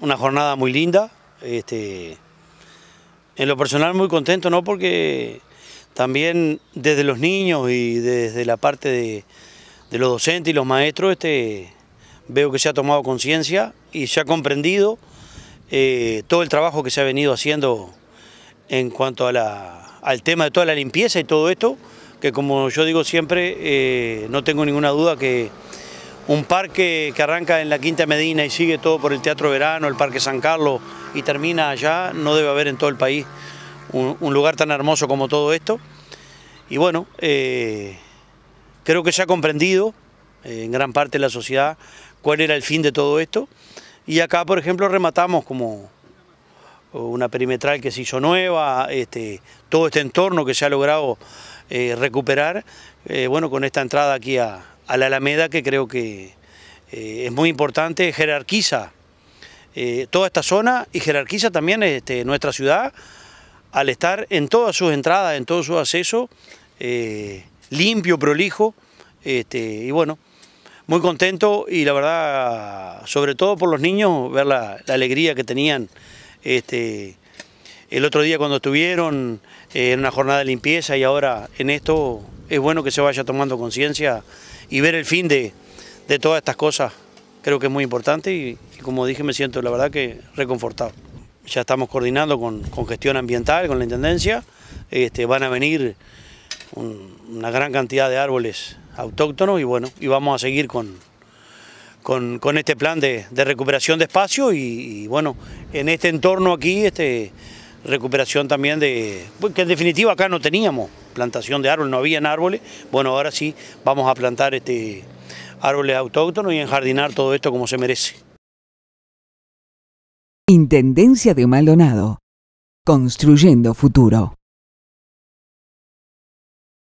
una jornada muy linda. Este, en lo personal muy contento, ¿no? Porque también desde los niños y desde la parte de, los docentes y los maestros, este, veo que se ha tomado conciencia y se ha comprendido eh, todo el trabajo que se ha venido haciendo en cuanto a al tema de toda la limpieza y todo esto, que como yo digo siempre, eh, no tengo ninguna duda que un parque que arranca en la Quinta Medina y sigue todo por el Teatro Verano, el Parque San Carlos y termina allá, no debe haber en todo el país un, lugar tan hermoso como todo esto. Y bueno, eh, creo que se ha comprendido eh, en gran parte de la sociedad cuál era el fin de todo esto. Y acá, por ejemplo, rematamos como una perimetral que se hizo nueva, este, todo este entorno que se ha logrado eh, recuperar, bueno, con esta entrada aquí a, a la Alameda que creo que eh, es muy importante, jerarquiza eh, toda esta zona y jerarquiza también este, nuestra ciudad al estar en todas sus entradas, en todos sus accesos, eh, limpio, prolijo, este, y bueno, muy contento y la verdad, sobre todo por los niños, ver la, alegría que tenían este, el otro día cuando estuvieron en una jornada de limpieza y ahora en esto es bueno que se vaya tomando conciencia y ver el fin de, todas estas cosas. Creo que es muy importante y, como dije me siento la verdad que reconfortado. Ya estamos coordinando con, gestión ambiental, con la Intendencia. Este, van a venir una gran cantidad de árboles autóctonos y bueno, y vamos a seguir con, con, este plan de, recuperación de espacio y, bueno, en este entorno aquí, este, recuperación también de, pues, que en definitiva acá no teníamos plantación de árboles, no habían árboles, bueno, ahora sí vamos a plantar este, árboles autóctonos y enjardinar todo esto como se merece. Intendencia de Maldonado, construyendo futuro.